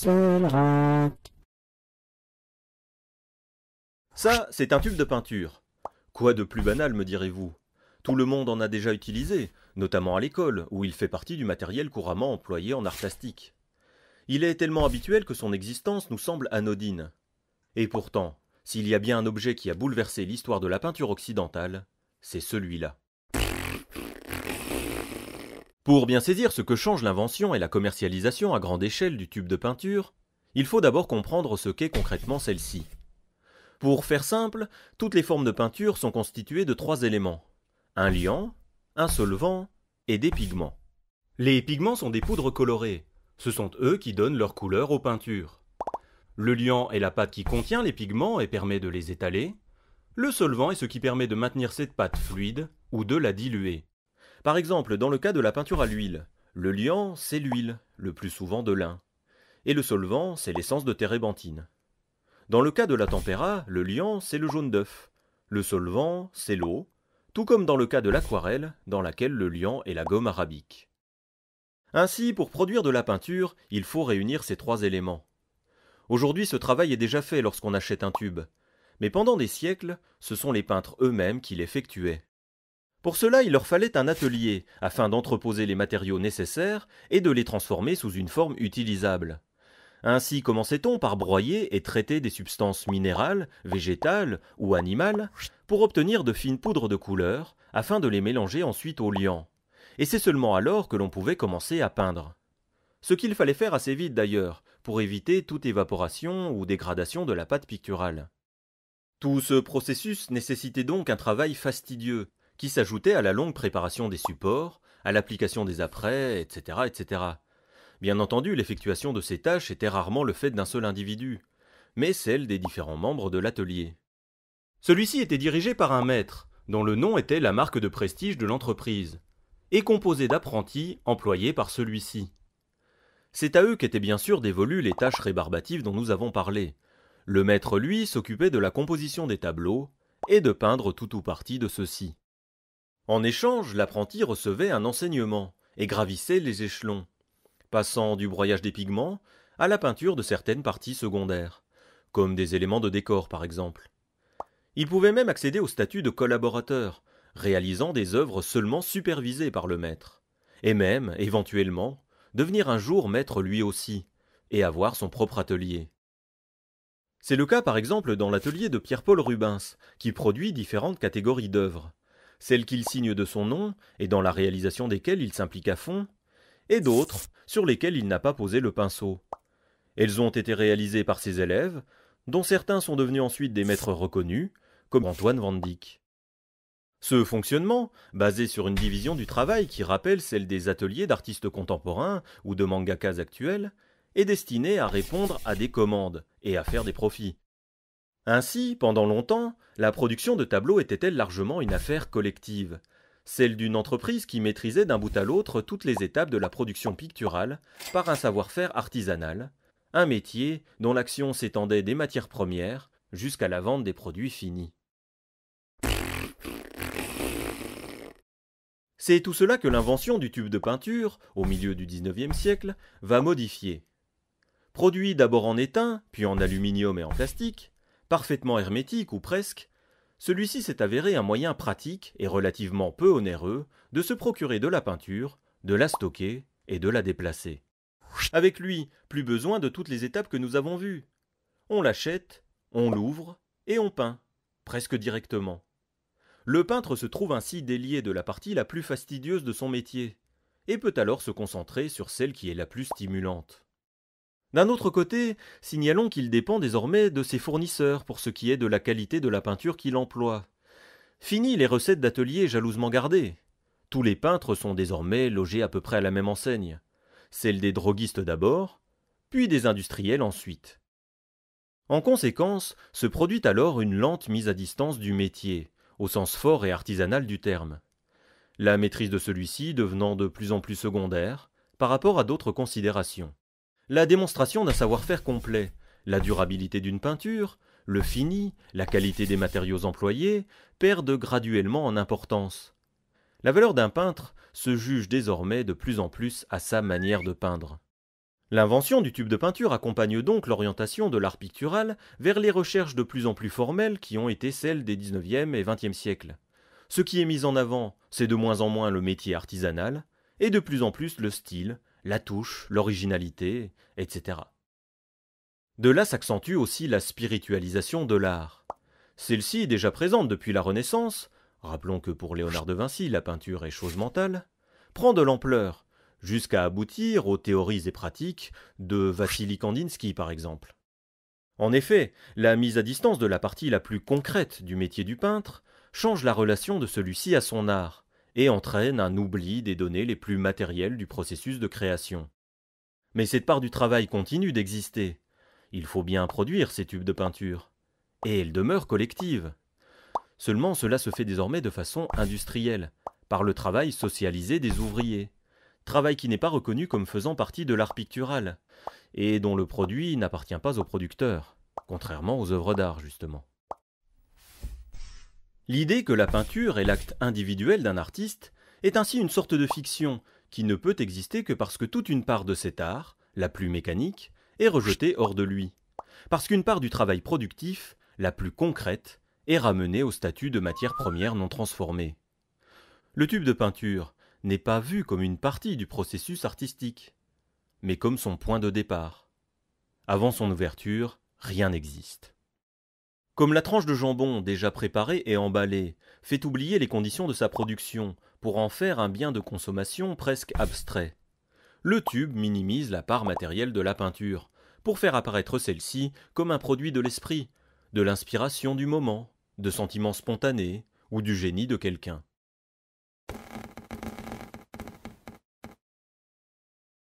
Ça, c'est un tube de peinture. Quoi de plus banal, me direz-vous Tout le monde en a déjà utilisé, notamment à l'école, où il fait partie du matériel couramment employé en art plastique. Il est tellement habituel que son existence nous semble anodine. Et pourtant, s'il y a bien un objet qui a bouleversé l'histoire de la peinture occidentale, c'est celui-là. Pour bien saisir ce que change l'invention et la commercialisation à grande échelle du tube de peinture, il faut d'abord comprendre ce qu'est concrètement celle-ci. Pour faire simple, toutes les formes de peinture sont constituées de trois éléments un liant, un solvant et des pigments. Les pigments sont des poudres colorées. Ce sont eux qui donnent leur couleur aux peintures. Le liant est la pâte qui contient les pigments et permet de les étaler. Le solvant est ce qui permet de maintenir cette pâte fluide ou de la diluer. Par exemple, dans le cas de la peinture à l'huile, le liant, c'est l'huile, le plus souvent de lin. Et le solvant, c'est l'essence de térébenthine. Dans le cas de la tempéra, le liant, c'est le jaune d'œuf. Le solvant, c'est l'eau, tout comme dans le cas de l'aquarelle, dans laquelle le liant est la gomme arabique. Ainsi, pour produire de la peinture, il faut réunir ces trois éléments. Aujourd'hui, ce travail est déjà fait lorsqu'on achète un tube, mais pendant des siècles, ce sont les peintres eux-mêmes qui l'effectuaient. Pour cela, il leur fallait un atelier, afin d'entreposer les matériaux nécessaires et de les transformer sous une forme utilisable. Ainsi commençait-on par broyer et traiter des substances minérales, végétales ou animales pour obtenir de fines poudres de couleur, afin de les mélanger ensuite au liant. Et c'est seulement alors que l'on pouvait commencer à peindre. Ce qu'il fallait faire assez vite d'ailleurs, pour éviter toute évaporation ou dégradation de la pâte picturale. Tout ce processus nécessitait donc un travail fastidieux, qui s'ajoutait à la longue préparation des supports, à l'application des apprêts, etc., etc. Bien entendu, l'effectuation de ces tâches était rarement le fait d'un seul individu, mais celle des différents membres de l'atelier. Celui-ci était dirigé par un maître, dont le nom était la marque de prestige de l'entreprise, et composé d'apprentis employés par celui-ci. C'est à eux qu'étaient bien sûr dévolues les tâches rébarbatives dont nous avons parlé. Le maître, lui, s'occupait de la composition des tableaux et de peindre tout ou partie de ceux-ci. En échange, l'apprenti recevait un enseignement et gravissait les échelons, passant du broyage des pigments à la peinture de certaines parties secondaires, comme des éléments de décor par exemple. Il pouvait même accéder au statut de collaborateur, réalisant des œuvres seulement supervisées par le maître, et même, éventuellement, devenir un jour maître lui aussi, et avoir son propre atelier. C'est le cas par exemple dans l'atelier de Pierre-Paul Rubens, qui produit différentes catégories d'œuvres, celles qu'il signe de son nom et dans la réalisation desquelles il s'implique à fond, et d'autres sur lesquelles il n'a pas posé le pinceau. Elles ont été réalisées par ses élèves, dont certains sont devenus ensuite des maîtres reconnus, comme Antoine Van Dyck. Ce fonctionnement, basé sur une division du travail qui rappelle celle des ateliers d'artistes contemporains ou de mangakas actuels, est destiné à répondre à des commandes et à faire des profits. Ainsi, pendant longtemps, la production de tableaux était-elle largement une affaire collective, celle d'une entreprise qui maîtrisait d'un bout à l'autre toutes les étapes de la production picturale par un savoir-faire artisanal, un métier dont l'action s'étendait des matières premières jusqu'à la vente des produits finis. C'est tout cela que l'invention du tube de peinture, au milieu du XIXe siècle, va modifier. Produit d'abord en étain, puis en aluminium et en plastique, parfaitement hermétique ou presque, celui-ci s'est avéré un moyen pratique et relativement peu onéreux de se procurer de la peinture, de la stocker et de la déplacer. Avec lui, plus besoin de toutes les étapes que nous avons vues. On l'achète, on l'ouvre et on peint, presque directement. Le peintre se trouve ainsi délié de la partie la plus fastidieuse de son métier, et peut alors se concentrer sur celle qui est la plus stimulante. D'un autre côté, signalons qu'il dépend désormais de ses fournisseurs pour ce qui est de la qualité de la peinture qu'il emploie. Fini les recettes d'atelier jalousement gardées. Tous les peintres sont désormais logés à peu près à la même enseigne, celle des droguistes d'abord, puis des industriels ensuite. En conséquence, se produit alors une lente mise à distance du métier, au sens fort et artisanal du terme. La maîtrise de celui-ci devenant de plus en plus secondaire par rapport à d'autres considérations la démonstration d'un savoir-faire complet, la durabilité d'une peinture, le fini, la qualité des matériaux employés perdent graduellement en importance. La valeur d'un peintre se juge désormais de plus en plus à sa manière de peindre. L'invention du tube de peinture accompagne donc l'orientation de l'art pictural vers les recherches de plus en plus formelles qui ont été celles des 19e et 20e siècles. Ce qui est mis en avant, c'est de moins en moins le métier artisanal, et de plus en plus le style, la touche, l'originalité, etc. De là s'accentue aussi la spiritualisation de l'art. Celle-ci déjà présente depuis la Renaissance, rappelons que pour Léonard de Vinci la peinture est chose mentale, prend de l'ampleur, jusqu'à aboutir aux théories et pratiques de Vassili Kandinsky par exemple. En effet, la mise à distance de la partie la plus concrète du métier du peintre change la relation de celui-ci à son art, et entraîne un oubli des données les plus matérielles du processus de création. Mais cette part du travail continue d'exister. Il faut bien produire ces tubes de peinture. Et elles demeurent collectives. Seulement cela se fait désormais de façon industrielle, par le travail socialisé des ouvriers. Travail qui n'est pas reconnu comme faisant partie de l'art pictural, et dont le produit n'appartient pas au producteur, contrairement aux œuvres d'art justement. L'idée que la peinture est l'acte individuel d'un artiste est ainsi une sorte de fiction qui ne peut exister que parce que toute une part de cet art, la plus mécanique, est rejetée hors de lui, parce qu'une part du travail productif, la plus concrète, est ramenée au statut de matière première non transformée. Le tube de peinture n'est pas vu comme une partie du processus artistique, mais comme son point de départ. Avant son ouverture, rien n'existe. Comme la tranche de jambon, déjà préparée et emballée, fait oublier les conditions de sa production, pour en faire un bien de consommation presque abstrait. Le tube minimise la part matérielle de la peinture, pour faire apparaître celle-ci comme un produit de l'esprit, de l'inspiration du moment, de sentiments spontanés ou du génie de quelqu'un.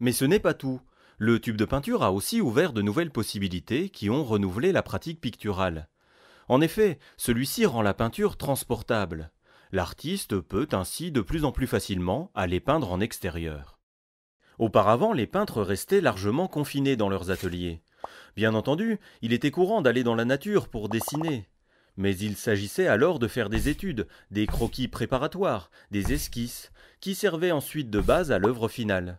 Mais ce n'est pas tout. Le tube de peinture a aussi ouvert de nouvelles possibilités qui ont renouvelé la pratique picturale. En effet, celui-ci rend la peinture transportable. L'artiste peut ainsi de plus en plus facilement aller peindre en extérieur. Auparavant, les peintres restaient largement confinés dans leurs ateliers. Bien entendu, il était courant d'aller dans la nature pour dessiner. Mais il s'agissait alors de faire des études, des croquis préparatoires, des esquisses, qui servaient ensuite de base à l'œuvre finale.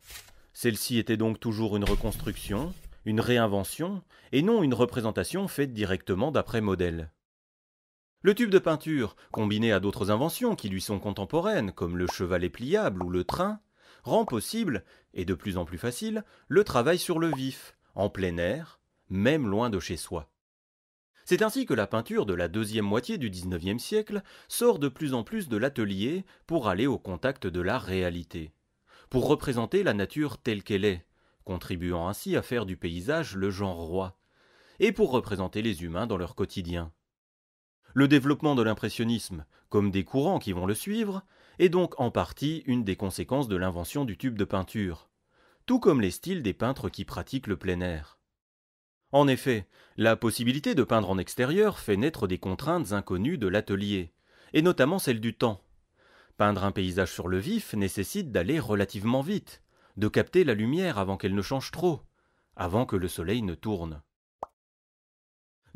Celle-ci était donc toujours une reconstruction, une réinvention, et non une représentation faite directement d'après modèle. Le tube de peinture, combiné à d'autres inventions qui lui sont contemporaines, comme le chevalet pliable ou le train, rend possible, et de plus en plus facile, le travail sur le vif, en plein air, même loin de chez soi. C'est ainsi que la peinture de la deuxième moitié du XIXe siècle sort de plus en plus de l'atelier pour aller au contact de la réalité, pour représenter la nature telle qu'elle est, contribuant ainsi à faire du paysage le genre roi, et pour représenter les humains dans leur quotidien le développement de l'impressionnisme, comme des courants qui vont le suivre, est donc en partie une des conséquences de l'invention du tube de peinture, tout comme les styles des peintres qui pratiquent le plein air. En effet, la possibilité de peindre en extérieur fait naître des contraintes inconnues de l'atelier, et notamment celle du temps. Peindre un paysage sur le vif nécessite d'aller relativement vite, de capter la lumière avant qu'elle ne change trop, avant que le soleil ne tourne.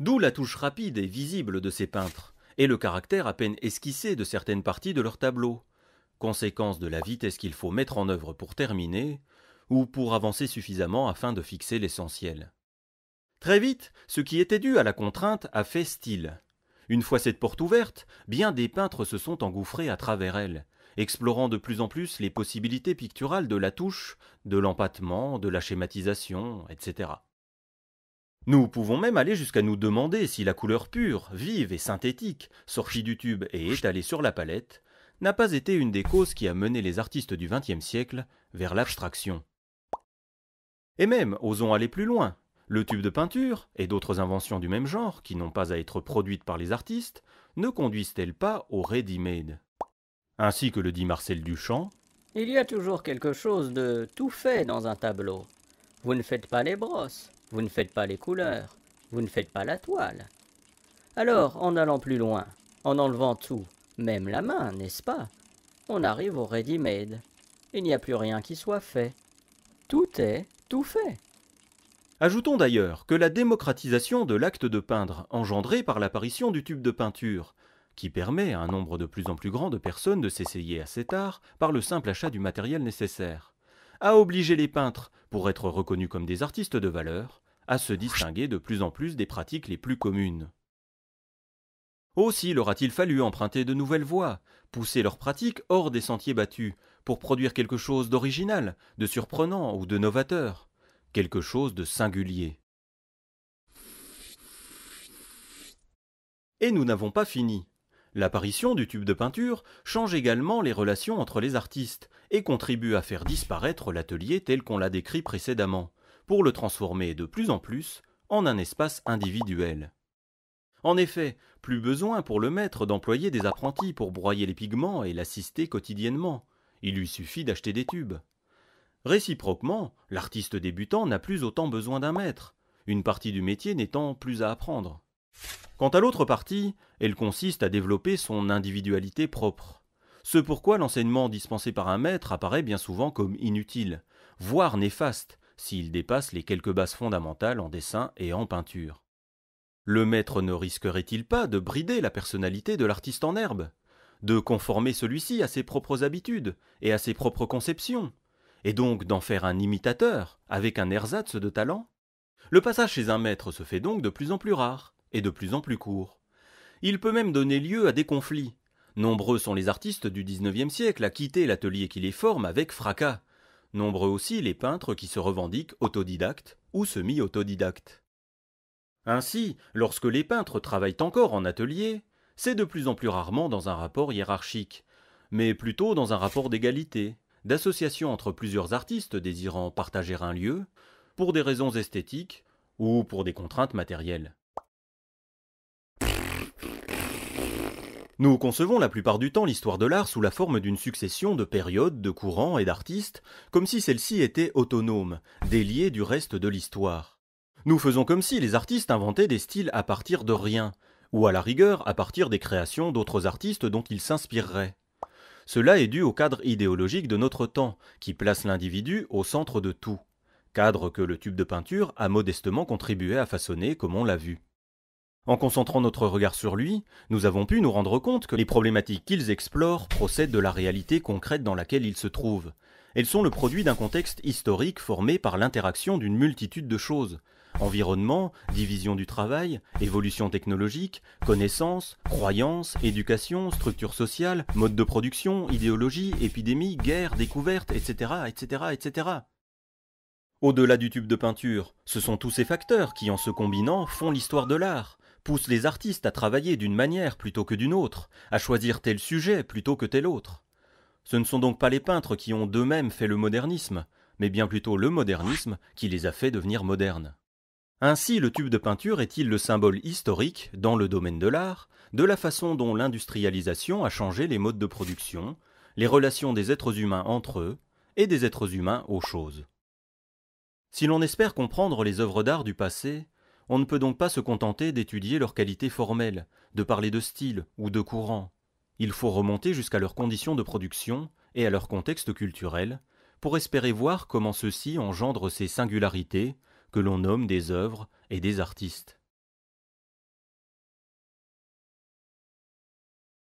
D'où la touche rapide et visible de ces peintres, et le caractère à peine esquissé de certaines parties de leurs tableaux, conséquence de la vitesse qu'il faut mettre en œuvre pour terminer, ou pour avancer suffisamment afin de fixer l'essentiel. Très vite, ce qui était dû à la contrainte a fait style. Une fois cette porte ouverte, bien des peintres se sont engouffrés à travers elle, explorant de plus en plus les possibilités picturales de la touche, de l'empattement, de la schématisation, etc. Nous pouvons même aller jusqu'à nous demander si la couleur pure, vive et synthétique, sortie du tube et étalée sur la palette, n'a pas été une des causes qui a mené les artistes du XXe siècle vers l'abstraction. Et même, osons aller plus loin, le tube de peinture et d'autres inventions du même genre, qui n'ont pas à être produites par les artistes, ne conduisent-elles pas au ready-made Ainsi que le dit Marcel Duchamp, Il y a toujours quelque chose de tout fait dans un tableau. Vous ne faites pas les brosses, vous ne faites pas les couleurs, vous ne faites pas la toile. Alors, en allant plus loin, en enlevant tout, même la main, n'est-ce pas On arrive au ready-made. Il n'y a plus rien qui soit fait. Tout est tout fait. Ajoutons d'ailleurs que la démocratisation de l'acte de peindre, engendrée par l'apparition du tube de peinture, qui permet à un nombre de plus en plus grand de personnes de s'essayer à cet art par le simple achat du matériel nécessaire a obligé les peintres, pour être reconnus comme des artistes de valeur, à se distinguer de plus en plus des pratiques les plus communes. Aussi leur a-t-il fallu emprunter de nouvelles voies, pousser leurs pratiques hors des sentiers battus, pour produire quelque chose d'original, de surprenant ou de novateur, quelque chose de singulier. Et nous n'avons pas fini. L'apparition du tube de peinture change également les relations entre les artistes et contribue à faire disparaître l'atelier tel qu'on l'a décrit précédemment, pour le transformer de plus en plus en un espace individuel. En effet, plus besoin pour le maître d'employer des apprentis pour broyer les pigments et l'assister quotidiennement. Il lui suffit d'acheter des tubes. Réciproquement, l'artiste débutant n'a plus autant besoin d'un maître, une partie du métier n'étant plus à apprendre. Quant à l'autre partie, elle consiste à développer son individualité propre. Ce pourquoi l'enseignement dispensé par un maître apparaît bien souvent comme inutile, voire néfaste, s'il dépasse les quelques bases fondamentales en dessin et en peinture. Le maître ne risquerait-il pas de brider la personnalité de l'artiste en herbe De conformer celui-ci à ses propres habitudes et à ses propres conceptions Et donc d'en faire un imitateur, avec un ersatz de talent Le passage chez un maître se fait donc de plus en plus rare, et de plus en plus court. Il peut même donner lieu à des conflits. Nombreux sont les artistes du XIXe siècle à quitter l'atelier qui les forme avec fracas. Nombreux aussi les peintres qui se revendiquent autodidactes ou semi-autodidactes. Ainsi, lorsque les peintres travaillent encore en atelier, c'est de plus en plus rarement dans un rapport hiérarchique, mais plutôt dans un rapport d'égalité, d'association entre plusieurs artistes désirant partager un lieu, pour des raisons esthétiques ou pour des contraintes matérielles. Nous concevons la plupart du temps l'histoire de l'art sous la forme d'une succession de périodes, de courants et d'artistes, comme si celle-ci était autonome, déliée du reste de l'histoire. Nous faisons comme si les artistes inventaient des styles à partir de rien, ou à la rigueur à partir des créations d'autres artistes dont ils s'inspireraient. Cela est dû au cadre idéologique de notre temps, qui place l'individu au centre de tout, cadre que le tube de peinture a modestement contribué à façonner comme on l'a vu. En concentrant notre regard sur lui, nous avons pu nous rendre compte que les problématiques qu'ils explorent procèdent de la réalité concrète dans laquelle ils se trouvent. Elles sont le produit d'un contexte historique formé par l'interaction d'une multitude de choses. Environnement, division du travail, évolution technologique, connaissances, croyances, éducation, structure sociale, mode de production, idéologie, épidémie, guerre, découverte, etc., etc., etc. Au-delà du tube de peinture, ce sont tous ces facteurs qui, en se combinant, font l'histoire de l'art pousse les artistes à travailler d'une manière plutôt que d'une autre, à choisir tel sujet plutôt que tel autre. Ce ne sont donc pas les peintres qui ont d'eux-mêmes fait le modernisme, mais bien plutôt le modernisme qui les a fait devenir modernes. Ainsi, le tube de peinture est-il le symbole historique, dans le domaine de l'art, de la façon dont l'industrialisation a changé les modes de production, les relations des êtres humains entre eux, et des êtres humains aux choses. Si l'on espère comprendre les œuvres d'art du passé, on ne peut donc pas se contenter d'étudier leurs qualités formelles, de parler de style ou de courant. Il faut remonter jusqu'à leurs conditions de production et à leur contexte culturel pour espérer voir comment ceux-ci engendrent ces singularités que l'on nomme des œuvres et des artistes.